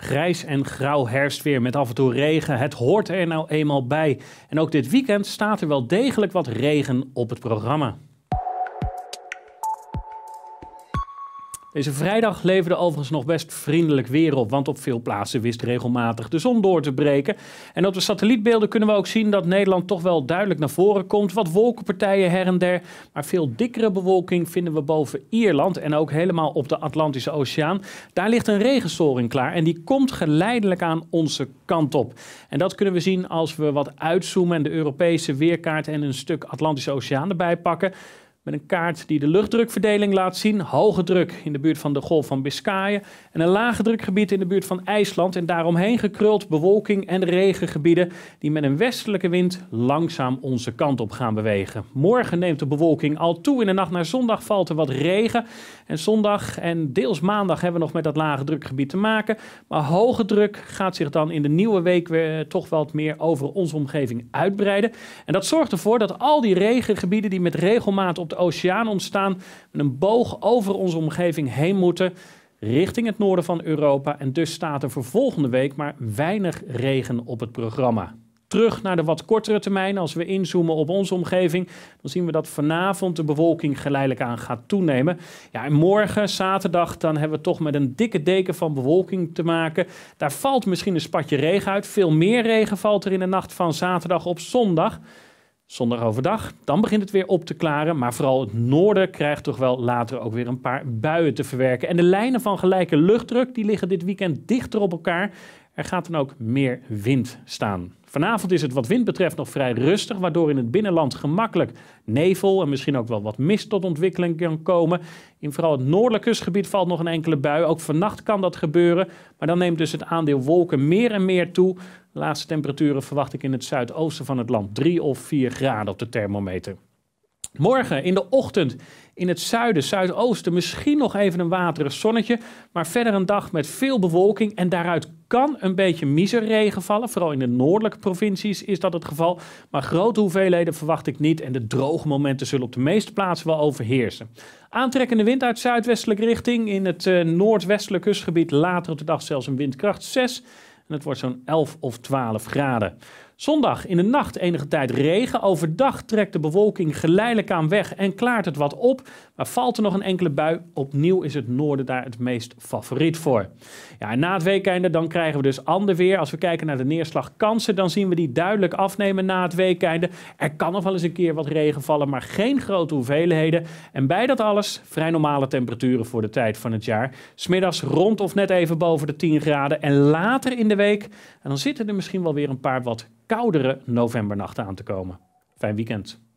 Grijs en grauw herfst weer met af en toe regen. Het hoort er nou eenmaal bij. En ook dit weekend staat er wel degelijk wat regen op het programma. Deze vrijdag leverde overigens nog best vriendelijk weer op, want op veel plaatsen wist regelmatig de zon door te breken. En op de satellietbeelden kunnen we ook zien dat Nederland toch wel duidelijk naar voren komt. Wat wolkenpartijen her en der, maar veel dikkere bewolking vinden we boven Ierland en ook helemaal op de Atlantische Oceaan. Daar ligt een regenstoring klaar en die komt geleidelijk aan onze kant op. En dat kunnen we zien als we wat uitzoomen en de Europese weerkaart en een stuk Atlantische Oceaan erbij pakken. Met een kaart die de luchtdrukverdeling laat zien. Hoge druk in de buurt van de Golf van Biscayen. En een lage drukgebied in de buurt van IJsland. En daaromheen gekruld bewolking en regengebieden. Die met een westelijke wind langzaam onze kant op gaan bewegen. Morgen neemt de bewolking al toe. In de nacht naar zondag valt er wat regen. En zondag en deels maandag hebben we nog met dat lage drukgebied te maken. Maar hoge druk gaat zich dan in de nieuwe week weer eh, toch wat meer over onze omgeving uitbreiden. En dat zorgt ervoor dat al die regengebieden die met regelmaat op de oceaan ontstaan, met een boog over onze omgeving heen moeten, richting het noorden van Europa. En dus staat er voor volgende week maar weinig regen op het programma terug naar de wat kortere termijn. Als we inzoomen op onze omgeving, dan zien we dat vanavond de bewolking geleidelijk aan gaat toenemen. Ja, en morgen, zaterdag, dan hebben we toch met een dikke deken van bewolking te maken. Daar valt misschien een spatje regen uit. Veel meer regen valt er in de nacht van zaterdag op zondag. Zondag overdag, dan begint het weer op te klaren. Maar vooral het noorden krijgt toch wel later ook weer een paar buien te verwerken. En de lijnen van gelijke luchtdruk die liggen dit weekend dichter op elkaar. Er gaat dan ook meer wind staan. Vanavond is het wat wind betreft nog vrij rustig, waardoor in het binnenland gemakkelijk nevel en misschien ook wel wat mist tot ontwikkeling kan komen. In vooral het noordelijke kustgebied valt nog een enkele bui. Ook vannacht kan dat gebeuren, maar dan neemt dus het aandeel wolken meer en meer toe laatste temperaturen verwacht ik in het zuidoosten van het land 3 of 4 graden op de thermometer. Morgen in de ochtend in het zuiden, zuidoosten misschien nog even een waterig zonnetje. Maar verder een dag met veel bewolking. En daaruit kan een beetje regen vallen. Vooral in de noordelijke provincies is dat het geval. Maar grote hoeveelheden verwacht ik niet. En de droge momenten zullen op de meeste plaatsen wel overheersen. Aantrekkende wind uit zuidwestelijke richting. In het noordwestelijke eh, noordwestelijk kustgebied later op de dag zelfs een windkracht 6. En het wordt zo'n 11 of 12 graden. Zondag in de nacht enige tijd regen. Overdag trekt de bewolking geleidelijk aan weg en klaart het wat op. Maar valt er nog een enkele bui, opnieuw is het noorden daar het meest favoriet voor. Ja, na het weekende dan krijgen we dus ander weer. Als we kijken naar de neerslagkansen, dan zien we die duidelijk afnemen na het weekende. Er kan nog wel eens een keer wat regen vallen, maar geen grote hoeveelheden. En bij dat alles vrij normale temperaturen voor de tijd van het jaar. Smiddags rond of net even boven de 10 graden. En later in de week, en dan zitten er misschien wel weer een paar wat koudere novembernacht aan te komen. Fijn weekend.